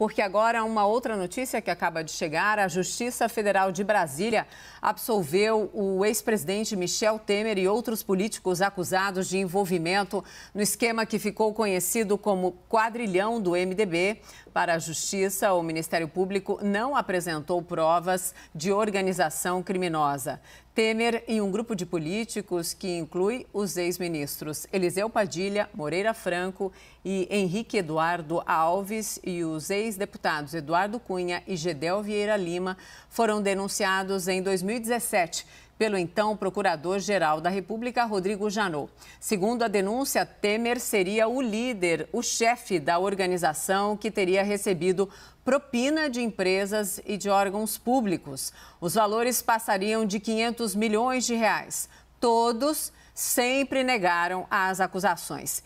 Porque agora uma outra notícia que acaba de chegar, a Justiça Federal de Brasília absolveu o ex-presidente Michel Temer e outros políticos acusados de envolvimento no esquema que ficou conhecido como quadrilhão do MDB. Para a Justiça, o Ministério Público não apresentou provas de organização criminosa. Temer e um grupo de políticos que inclui os ex-ministros Eliseu Padilha, Moreira Franco e Henrique Eduardo Alves e os ex-deputados Eduardo Cunha e Gedel Vieira Lima foram denunciados em 2017 pelo então Procurador-Geral da República, Rodrigo Janot. Segundo a denúncia, Temer seria o líder, o chefe da organização que teria recebido propina de empresas e de órgãos públicos. Os valores passariam de 500 milhões de reais. Todos sempre negaram as acusações.